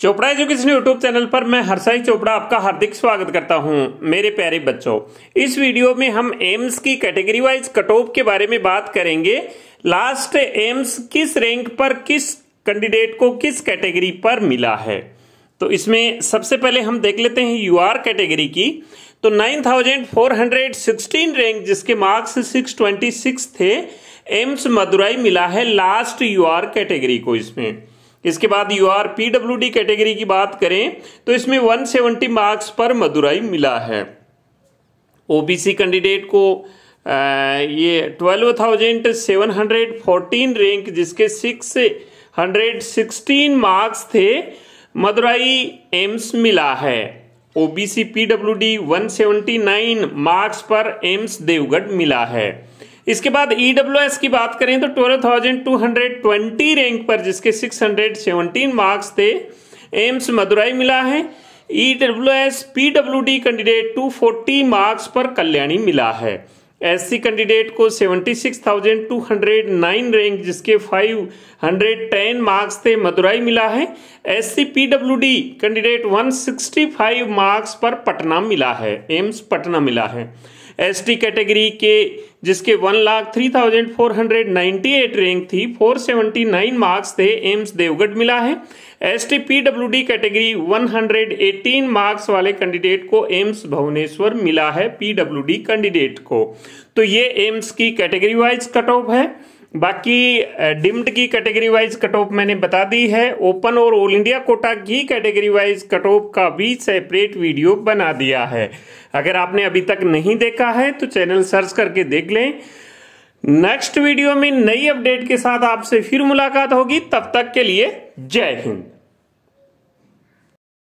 Chopra education YouTube channel पर मैं हर्षाई चोपड़ा आपका हार्दिक स्वागत करता हूं मेरे प्यारे बच्चों इस वीडियो में हम एम्स की कैटेगरी वाइज कट ऑफ के बारे में बात करेंगे लास्ट एम्स किस रैंक पर किस कैंडिडेट को किस कैटेगरी पर मिला है तो इसमें सबसे पहले हम देख लेते हैं यू आर कैटेगरी की तो सिक्सटीन रैंक जिसके मार्क्स सिक्स थे एम्स मदुराई मिला है लास्ट यू आर कैटेगरी को इसमें इसके बाद U R P W D category की बात करें तो इसमें 170 मार्क्स पर मदुराई मिला है ओबीसी कैंडिडेट को आ, ये 12,714 रैंक जिसके सिक्स हंड्रेड सिक्सटीन मार्क्स थे मदुराई एम्स मिला है ओबीसी पीडब्ल्यूडी 179 मार्क्स पर एम्स देवगढ़ मिला है इसके बाद ईडब्ल्यूएस e की बात करें तो twelve thousand two hundred twenty rank पर जिसके सिक्स हंड्रेड सेवनटीन मार्क्स थे एम्स मदुराई मिला है E W S P W D candidate two forty marks पर कल्याणी मिला है एस कैंडिडेट को seventy six thousand two hundred nine rank जिसके फाइव हंड्रेड टेन मार्क्स थे मदुराई मिला है S C P W D candidate one sixty five marks पर पटना मिला है एम्स पटना मिला है एसटी कैटेगरी के जिसके one lakh three thousand four hundred ninety eight rank थी फोर सेवेंटी नाइन मार्क्स थे एम्स देवगढ़ मिला है S T P W D category one hundred eighteen marks वाले कैंडिडेट को एम्स भुवनेश्वर मिला है पी डब्ल्यू डी कैंडिडेट को तो ये एम्स की कैटेगरी वाइज कट ऑफ है बाकी डिम्ड की कैटेगरी वाइज कट ऑफ मैंने बता दी है ओपन और ऑल इंडिया कोटा की कैटेगरी वाइज कट ऑफ का भी सेपरेट वीडियो बना दिया है अगर आपने अभी तक नहीं देखा है तो चैनल सर्च करके देख लें नेक्स्ट वीडियो में नई अपडेट के साथ आपसे फिर मुलाकात होगी तब तक के लिए जय हिंद